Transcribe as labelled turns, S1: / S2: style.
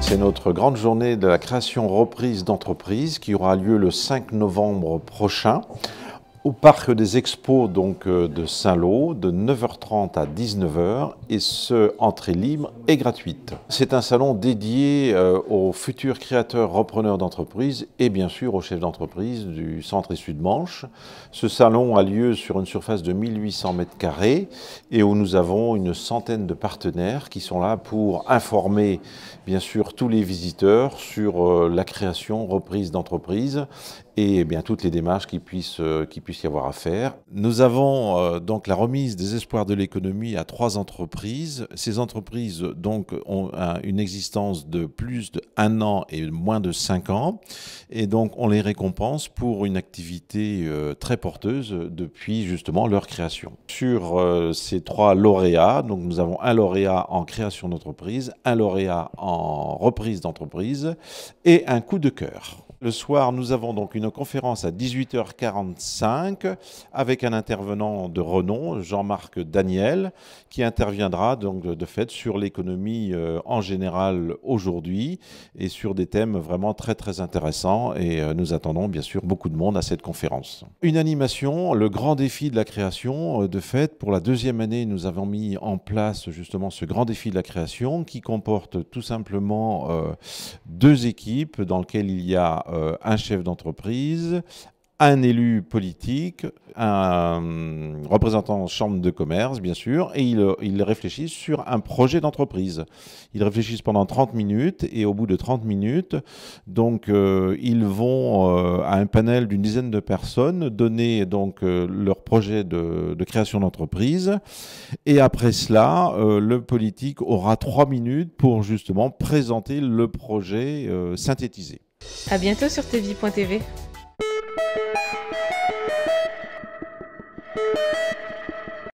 S1: C'est notre grande journée de la création reprise d'entreprise qui aura lieu le 5 novembre prochain au parc des expos donc euh, de Saint-Lô de 9h30 à 19h et ce entrée libre et gratuite. C'est un salon dédié euh, aux futurs créateurs repreneurs d'entreprise et bien sûr aux chefs d'entreprise du centre et sud Manche. Ce salon a lieu sur une surface de 1800 m carrés et où nous avons une centaine de partenaires qui sont là pour informer bien sûr tous les visiteurs sur euh, la création, reprise d'entreprise et eh bien toutes les démarches qui puissent, qui puissent avoir à faire. Nous avons euh, donc la remise des espoirs de l'économie à trois entreprises. Ces entreprises donc ont une existence de plus de un an et moins de cinq ans, et donc on les récompense pour une activité euh, très porteuse depuis justement leur création. Sur euh, ces trois lauréats, donc nous avons un lauréat en création d'entreprise, un lauréat en reprise d'entreprise et un coup de cœur. Le soir, nous avons donc une conférence à 18h45 avec un intervenant de renom, Jean-Marc Daniel, qui interviendra donc de fait sur l'économie euh, en général aujourd'hui et sur des thèmes vraiment très très intéressants. Et euh, nous attendons bien sûr beaucoup de monde à cette conférence. Une animation, le grand défi de la création. Euh, de fait, pour la deuxième année, nous avons mis en place justement ce grand défi de la création qui comporte tout simplement deux équipes dans lesquelles il y a euh, un chef d'entreprise, un élu politique, un euh, représentant en chambre de commerce, bien sûr, et ils, euh, réfléchissent sur un projet d'entreprise. Ils réfléchissent pendant 30 minutes et au bout de 30 minutes, donc ils vont à un panel d'une dizaine de personnes donner donc leur projet de, de création d'entreprise. Et après cela, le politique aura 3 minutes pour justement présenter le projet synthétisé. À bientôt sur tv.tv